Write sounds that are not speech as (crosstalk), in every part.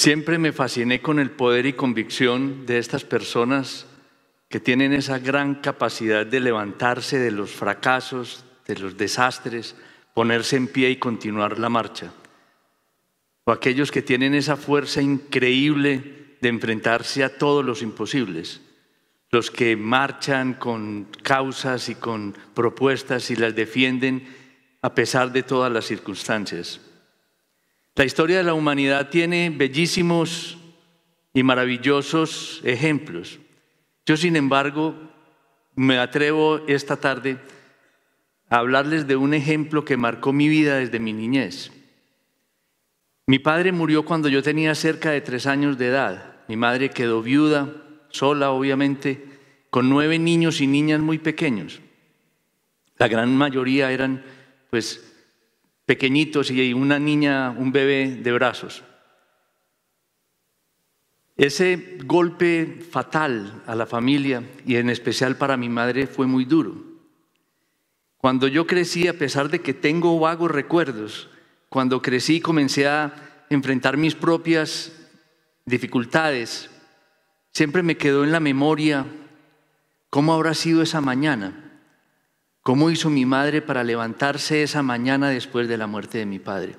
Siempre me fasciné con el poder y convicción de estas personas que tienen esa gran capacidad de levantarse de los fracasos, de los desastres, ponerse en pie y continuar la marcha. O aquellos que tienen esa fuerza increíble de enfrentarse a todos los imposibles. Los que marchan con causas y con propuestas y las defienden a pesar de todas las circunstancias. La historia de la humanidad tiene bellísimos y maravillosos ejemplos. Yo, sin embargo, me atrevo esta tarde a hablarles de un ejemplo que marcó mi vida desde mi niñez. Mi padre murió cuando yo tenía cerca de tres años de edad. Mi madre quedó viuda, sola obviamente, con nueve niños y niñas muy pequeños. La gran mayoría eran pues pequeñitos y una niña, un bebé de brazos. Ese golpe fatal a la familia y en especial para mi madre fue muy duro. Cuando yo crecí, a pesar de que tengo vagos recuerdos, cuando crecí comencé a enfrentar mis propias dificultades, siempre me quedó en la memoria cómo habrá sido esa mañana. ¿Cómo hizo mi madre para levantarse esa mañana después de la muerte de mi padre?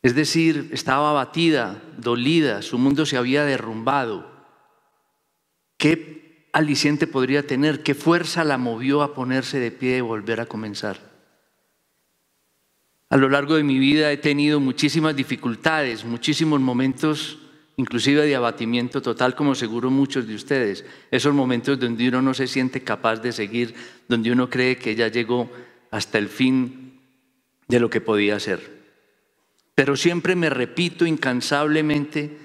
Es decir, estaba abatida, dolida, su mundo se había derrumbado. ¿Qué aliciente podría tener? ¿Qué fuerza la movió a ponerse de pie y volver a comenzar? A lo largo de mi vida he tenido muchísimas dificultades, muchísimos momentos inclusive de abatimiento total, como seguro muchos de ustedes. Esos momentos donde uno no se siente capaz de seguir, donde uno cree que ya llegó hasta el fin de lo que podía ser. Pero siempre me repito incansablemente,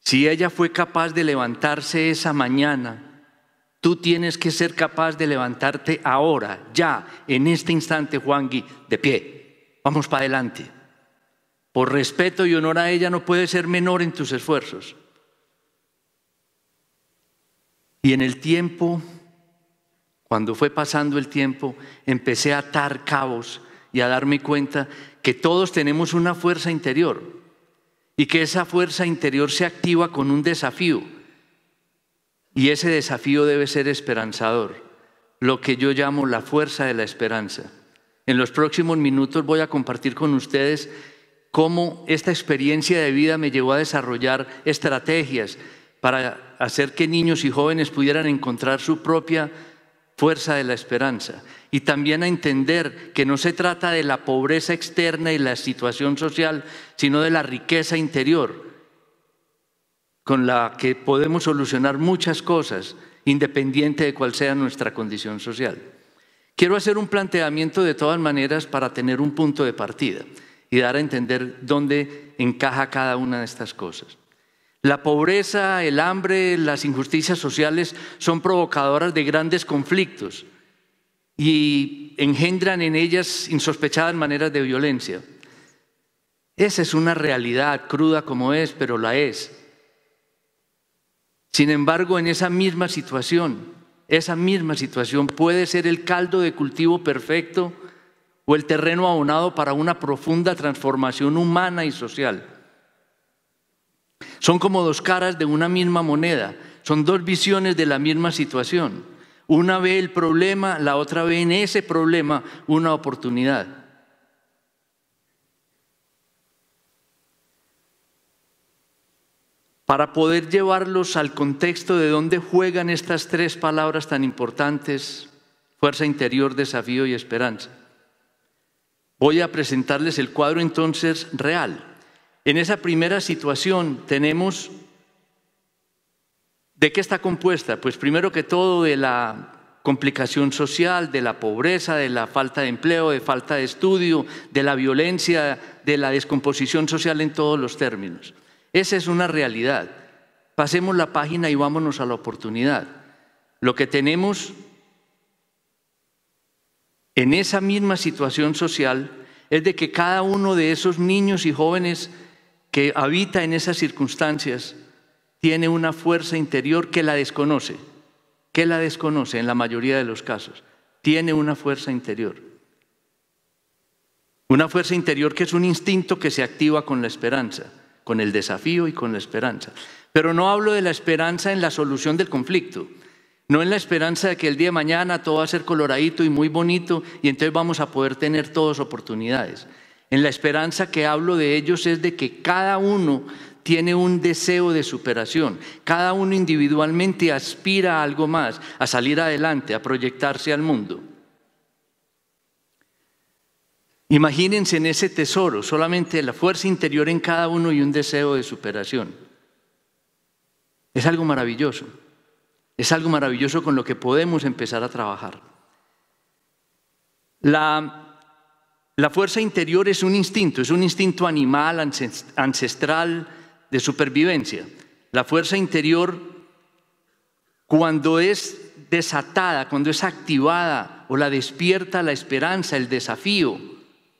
si ella fue capaz de levantarse esa mañana, tú tienes que ser capaz de levantarte ahora, ya, en este instante, Juan Gui, de pie. Vamos para adelante por respeto y honor a ella no puede ser menor en tus esfuerzos. Y en el tiempo, cuando fue pasando el tiempo, empecé a atar cabos y a darme cuenta que todos tenemos una fuerza interior y que esa fuerza interior se activa con un desafío. Y ese desafío debe ser esperanzador, lo que yo llamo la fuerza de la esperanza. En los próximos minutos voy a compartir con ustedes cómo esta experiencia de vida me llevó a desarrollar estrategias para hacer que niños y jóvenes pudieran encontrar su propia fuerza de la esperanza y también a entender que no se trata de la pobreza externa y la situación social, sino de la riqueza interior, con la que podemos solucionar muchas cosas, independiente de cuál sea nuestra condición social. Quiero hacer un planteamiento de todas maneras para tener un punto de partida y dar a entender dónde encaja cada una de estas cosas. La pobreza, el hambre, las injusticias sociales son provocadoras de grandes conflictos y engendran en ellas insospechadas maneras de violencia. Esa es una realidad cruda como es, pero la es. Sin embargo, en esa misma situación, esa misma situación puede ser el caldo de cultivo perfecto o el terreno abonado para una profunda transformación humana y social. Son como dos caras de una misma moneda, son dos visiones de la misma situación. Una ve el problema, la otra ve en ese problema una oportunidad. Para poder llevarlos al contexto de donde juegan estas tres palabras tan importantes, fuerza interior, desafío y esperanza. Voy a presentarles el cuadro entonces real. En esa primera situación tenemos ¿De qué está compuesta? Pues primero que todo de la complicación social, de la pobreza, de la falta de empleo, de falta de estudio, de la violencia, de la descomposición social en todos los términos. Esa es una realidad. Pasemos la página y vámonos a la oportunidad. Lo que tenemos en esa misma situación social es de que cada uno de esos niños y jóvenes que habita en esas circunstancias tiene una fuerza interior que la desconoce, que la desconoce en la mayoría de los casos, tiene una fuerza interior. Una fuerza interior que es un instinto que se activa con la esperanza, con el desafío y con la esperanza. Pero no hablo de la esperanza en la solución del conflicto, no en la esperanza de que el día de mañana todo va a ser coloradito y muy bonito y entonces vamos a poder tener todas oportunidades. En la esperanza que hablo de ellos es de que cada uno tiene un deseo de superación. Cada uno individualmente aspira a algo más, a salir adelante, a proyectarse al mundo. Imagínense en ese tesoro, solamente la fuerza interior en cada uno y un deseo de superación. Es algo maravilloso. Es algo maravilloso con lo que podemos empezar a trabajar. La, fuerza interior es un instinto, es un instinto animal, ancestral, de supervivencia. La fuerza interior, cuando es desatada, cuando es activada o la despierta la esperanza, el desafío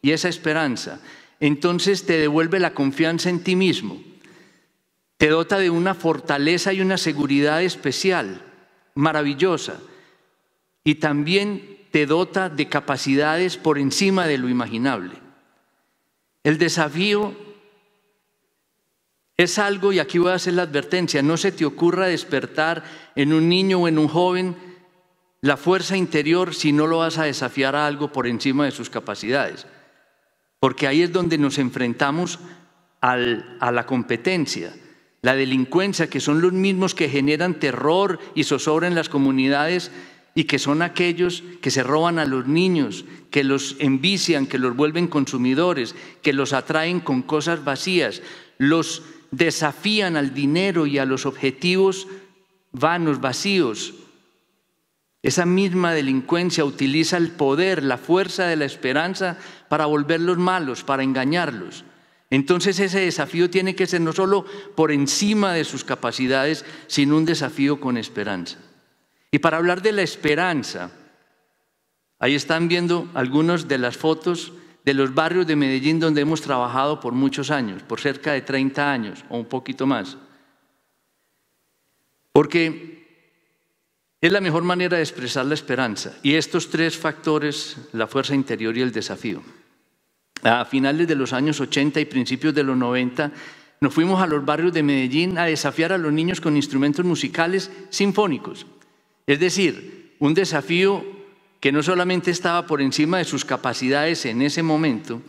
y esa esperanza, entonces te devuelve la confianza en ti mismo, te dota de una fortaleza y una seguridad especial maravillosa y también te dota de capacidades por encima de lo imaginable. El desafío es algo, y aquí voy a hacer la advertencia, no se te ocurra despertar en un niño o en un joven la fuerza interior si no lo vas a desafiar a algo por encima de sus capacidades, porque ahí es donde nos enfrentamos a la competencia la delincuencia, que son los mismos que generan terror y zozobra en las comunidades y que son aquellos que se roban a los niños, que los envician, que los vuelven consumidores, que los atraen con cosas vacías, los desafían al dinero y a los objetivos vanos, vacíos. Esa misma delincuencia utiliza el poder, la fuerza de la esperanza para volverlos malos, para engañarlos. Entonces ese desafío tiene que ser no solo por encima de sus capacidades, sino un desafío con esperanza. Y para hablar de la esperanza, ahí están viendo algunas de las fotos de los barrios de Medellín donde hemos trabajado por muchos años, por cerca de 30 años o un poquito más. Porque es la mejor manera de expresar la esperanza. Y estos tres factores, la fuerza interior y el desafío a finales de los años 80 y principios de los 90, nos fuimos a los barrios de Medellín a desafiar a los niños con instrumentos musicales sinfónicos. Es decir, un desafío que no solamente estaba por encima de sus capacidades en ese momento,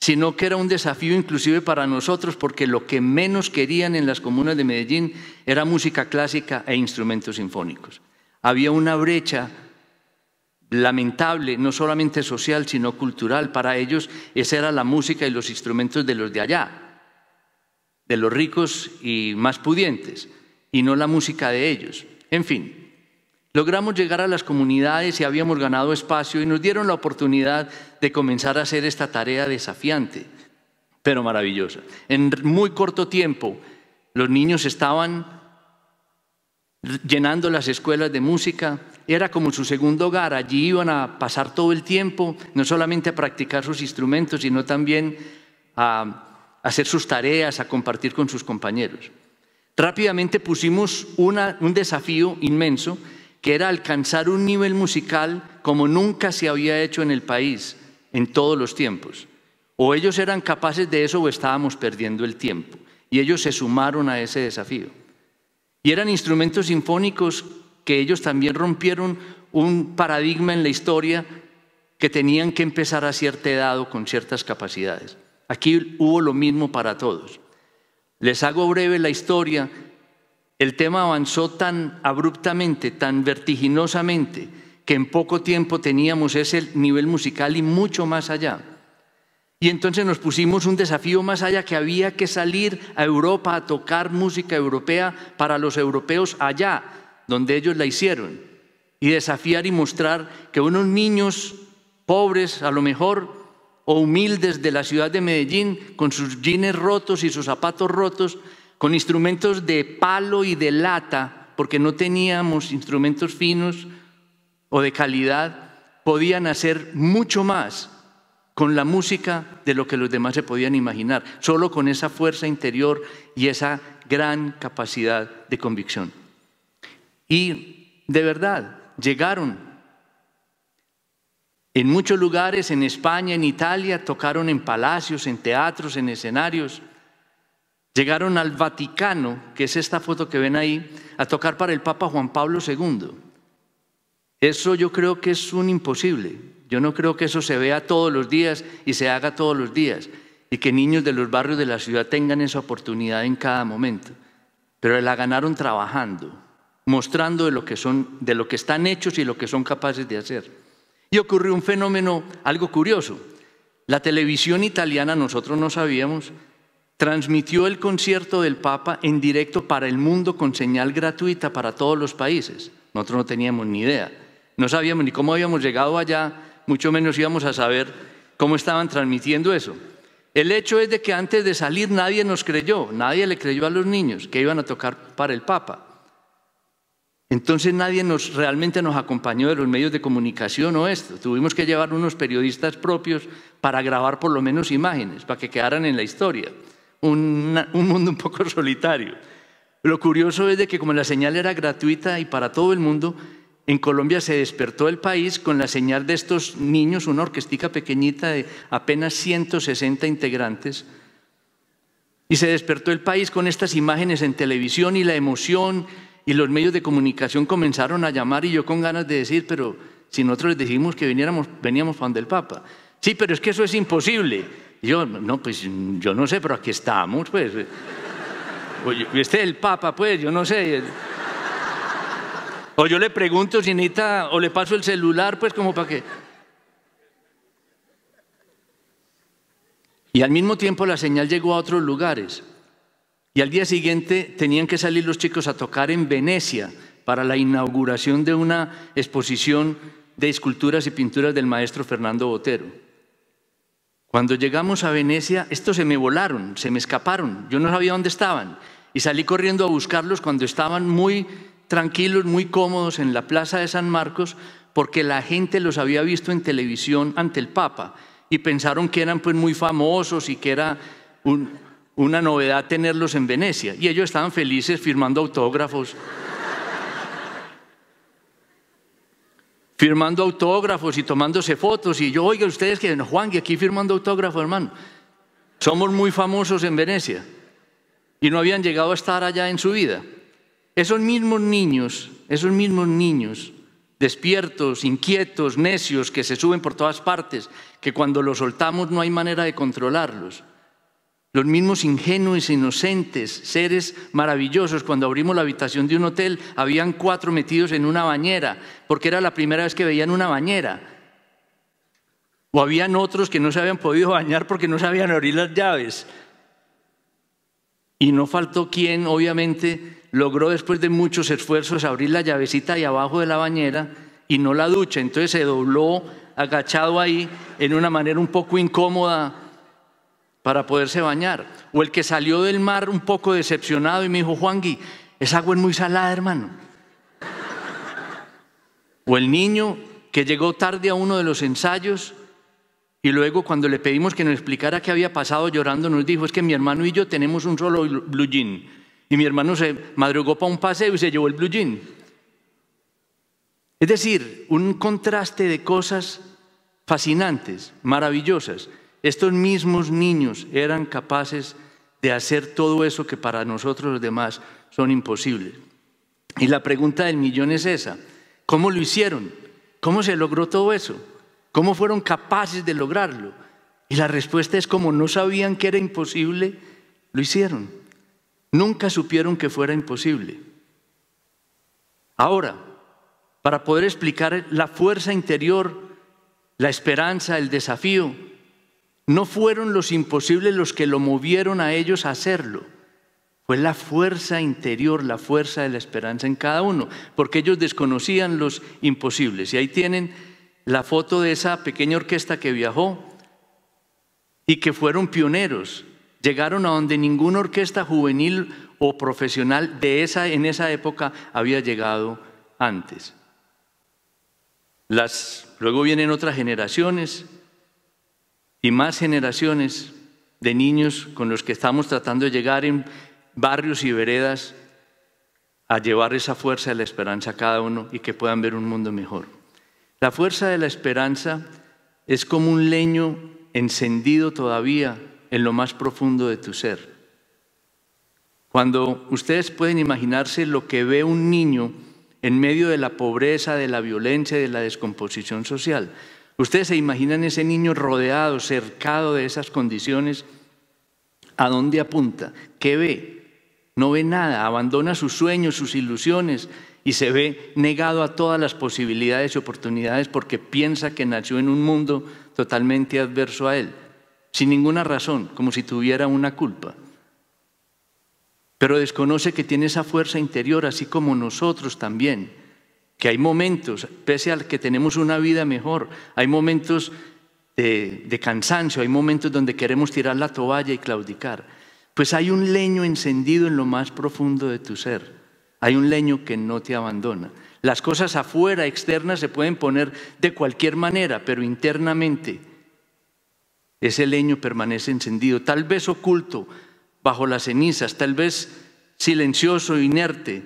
sino que era un desafío inclusive para nosotros, porque lo que menos querían en las comunas de Medellín era música clásica e instrumentos sinfónicos. Había una brecha lamentable, no solamente social, sino cultural para ellos, esa era la música y los instrumentos de los de allá, de los ricos y más pudientes, y no la música de ellos. En fin, logramos llegar a las comunidades y habíamos ganado espacio y nos dieron la oportunidad de comenzar a hacer esta tarea desafiante, pero maravillosa. En muy corto tiempo, los niños estaban llenando las escuelas de música. Era como su segundo hogar, allí iban a pasar todo el tiempo, no solamente a practicar sus instrumentos, sino también a hacer sus tareas, a compartir con sus compañeros. Rápidamente pusimos un desafío inmenso, que era alcanzar un nivel musical como nunca se había hecho en el país, en todos los tiempos. O ellos eran capaces de eso o estábamos perdiendo el tiempo. Y ellos se sumaron a ese desafío. Y eran instrumentos sinfónicos que ellos también rompieron un paradigma en la historia que tenían que empezar a cierta edad con ciertas capacidades. Aquí hubo lo mismo para todos. Les hago breve la historia. El tema avanzó tan abruptamente, tan vertiginosamente, que en poco tiempo teníamos ese nivel musical y mucho más allá. Y entonces nos pusimos un desafío más allá que había que salir a Europa a tocar música europea para los europeos allá, donde ellos la hicieron. Y desafiar y mostrar que unos niños pobres, a lo mejor, o humildes de la ciudad de Medellín, con sus jeans rotos y sus zapatos rotos, con instrumentos de palo y de lata, porque no teníamos instrumentos finos o de calidad, podían hacer mucho más con la música de lo que los demás se podían imaginar, solo con esa fuerza interior y esa gran capacidad de convicción. Y de verdad, llegaron en muchos lugares, en España, en Italia, tocaron en palacios, en teatros, en escenarios. Llegaron al Vaticano, que es esta foto que ven ahí, a tocar para el Papa Juan Pablo II. Eso yo creo que es un imposible. Yo no creo que eso se vea todos los días y se haga todos los días y que niños de los barrios de la ciudad tengan esa oportunidad en cada momento. Pero la ganaron trabajando, mostrando de lo que están hechos y lo que son capaces de hacer. Y ocurrió un fenómeno algo curioso. La televisión italiana, nosotros no sabíamos, transmitió el concierto del Papa en directo para el mundo con señal gratuita para todos los países. Nosotros no teníamos ni idea. No sabíamos ni cómo habíamos llegado allá, mucho menos íbamos a saber cómo estaban transmitiendo eso. El hecho es de que antes de salir nadie nos creyó, nadie le creyó a los niños que iban a tocar para el Papa. Entonces nadie nos, realmente nos acompañó de los medios de comunicación o esto. Tuvimos que llevar unos periodistas propios para grabar por lo menos imágenes, para que quedaran en la historia. un, un mundo un poco (laughs) solitario. Lo curioso es de que como la señal era gratuita y para todo el mundo, en Colombia se despertó el país con la señal de estos niños, una orquestica pequeñita de apenas 160 integrantes. Y se despertó el país con estas imágenes en televisión y la emoción y los medios de comunicación comenzaron a llamar y yo con ganas de decir, pero si nosotros les dijimos que viniéramos, veníamos para del el Papa. Sí, pero es que eso es imposible. Y yo, no, pues yo no sé, pero aquí estamos, pues. (laughs) Este es el Papa, pues, yo no sé. O yo le pregunto si necesita, o le paso el celular, pues como para qué? Y al mismo tiempo la señal llegó a otros lugares. Y al día siguiente tenían que salir los chicos a tocar en Venecia para la inauguración de una exposición de esculturas y pinturas del maestro Fernando Botero. Cuando llegamos a Venecia, estos se me volaron, se me escaparon, yo no sabía dónde estaban y salí corriendo a buscarlos cuando estaban muy tranquilos, muy cómodos en la plaza de San Marcos porque la gente los había visto en televisión ante el Papa y pensaron que eran pues muy famosos y que era una novedad tenerlos en Venecia. Y ellos estaban felices firmando autógrafos. firmando autógrafos y tomándose fotos. Y yo, oiga, ustedes que Juan, que aquí firmando autógrafos, hermano. Somos muy famosos en Venecia. Y no habían llegado a estar allá en su vida. Esos mismos niños, esos mismos niños despiertos, inquietos, necios, que se suben por todas partes, que cuando los soltamos no hay manera de controlarlos. Los mismos ingenuos, inocentes, seres maravillosos, cuando abrimos la habitación de un hotel, habían cuatro metidos en una bañera, porque era la primera vez que veían una bañera. O habían otros que no se habían podido bañar porque no sabían abrir las llaves. Y no faltó quien, obviamente, logró después de muchos esfuerzos abrir la llavecita ahí abajo de la bañera y no la ducha. Entonces se dobló agachado ahí en una manera un poco incómoda para poderse bañar. O el que salió del mar un poco decepcionado y me dijo, Juan Gui, esa agua es muy salada, hermano. o el niño que llegó tarde a uno de los ensayos y luego cuando le pedimos que nos explicara qué había pasado llorando, nos dijo, es que mi hermano y yo tenemos un solo blue jean. Y mi hermano se madrugó para un paseo y se llevó el blue jean. Es decir, un contraste de cosas fascinantes, maravillosas. Estos mismos niños eran capaces de hacer todo eso que para nosotros los demás son imposibles. Y la pregunta del millón es esa, ¿cómo lo hicieron? ¿Cómo se logró todo eso? ¿Cómo fueron capaces de lograrlo? Y la respuesta es como no sabían que era imposible, lo hicieron. Nunca supieron que fuera imposible. Ahora, para poder explicar la fuerza interior, la esperanza, el desafío, no fueron los imposibles los que lo movieron a ellos a hacerlo. Fue la fuerza interior, la fuerza de la esperanza en cada uno, porque ellos desconocían los imposibles. Y ahí tienen la foto de esa pequeña orquesta que viajó y que fueron pioneros. Llegaron a donde ninguna orquesta juvenil o profesional de esa, en esa época había llegado antes. Las, luego vienen otras generaciones y más generaciones de niños con los que estamos tratando de llegar en barrios y veredas a llevar esa fuerza de la esperanza a cada uno y que puedan ver un mundo mejor. La fuerza de la esperanza es como un leño encendido todavía en lo más profundo de tu ser. Cuando ustedes pueden imaginarse lo que ve un niño en medio de la pobreza, de la violencia, de la descomposición social, ustedes se imaginan ese niño rodeado, cercado de esas condiciones, ¿a dónde apunta? ¿Qué ve? No ve nada, abandona sus sueños, sus ilusiones y se ve negado a todas las posibilidades y oportunidades porque piensa que nació en un mundo totalmente adverso a él, sin ninguna razón, como si tuviera una culpa. Pero desconoce que tiene esa fuerza interior, así como nosotros también, que hay momentos, pese a que tenemos una vida mejor, hay momentos de, de cansancio, hay momentos donde queremos tirar la toalla y claudicar. Pues hay un leño encendido en lo más profundo de tu ser hay un leño que no te abandona. Las cosas afuera, externas, se pueden poner de cualquier manera, pero internamente ese leño permanece encendido, tal vez oculto bajo las cenizas, tal vez silencioso, inerte,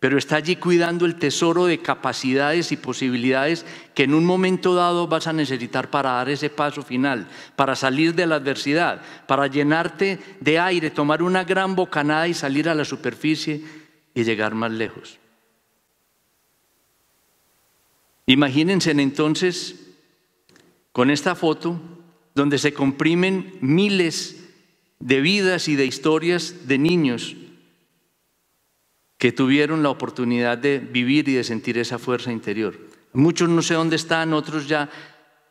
pero está allí cuidando el tesoro de capacidades y posibilidades que en un momento dado vas a necesitar para dar ese paso final, para salir de la adversidad, para llenarte de aire, tomar una gran bocanada y salir a la superficie y llegar más lejos. Imagínense entonces con esta foto donde se comprimen miles de vidas y de historias de niños que tuvieron la oportunidad de vivir y de sentir esa fuerza interior. Muchos no sé dónde están, otros ya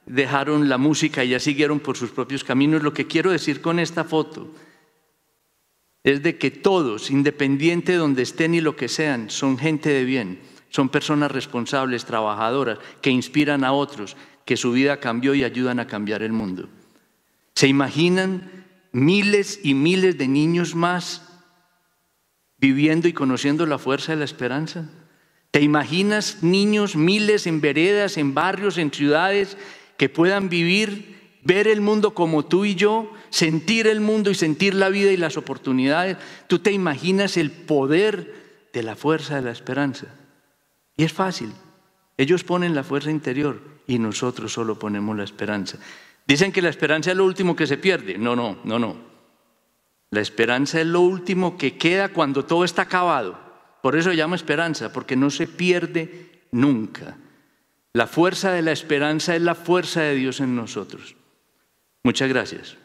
dejaron la música y ya siguieron por sus propios caminos. Lo que quiero decir con esta foto es de que todos, independiente de donde estén y lo que sean, son gente de bien, son personas responsables, trabajadoras, que inspiran a otros, que su vida cambió y ayudan a cambiar el mundo. ¿Se imaginan miles y miles de niños más viviendo y conociendo la fuerza de la esperanza? ¿Te imaginas niños, miles en veredas, en barrios, en ciudades, que puedan vivir, ver el mundo como tú y yo sentir el mundo y sentir la vida y las oportunidades, tú te imaginas el poder de la fuerza de la esperanza. Y es fácil. Ellos ponen la fuerza interior y nosotros solo ponemos la esperanza. Dicen que la esperanza es lo último que se pierde. No, no, no, no. La esperanza es lo último que queda cuando todo está acabado. Por eso llamo esperanza, porque no se pierde nunca. La fuerza de la esperanza es la fuerza de Dios en nosotros. Muchas gracias.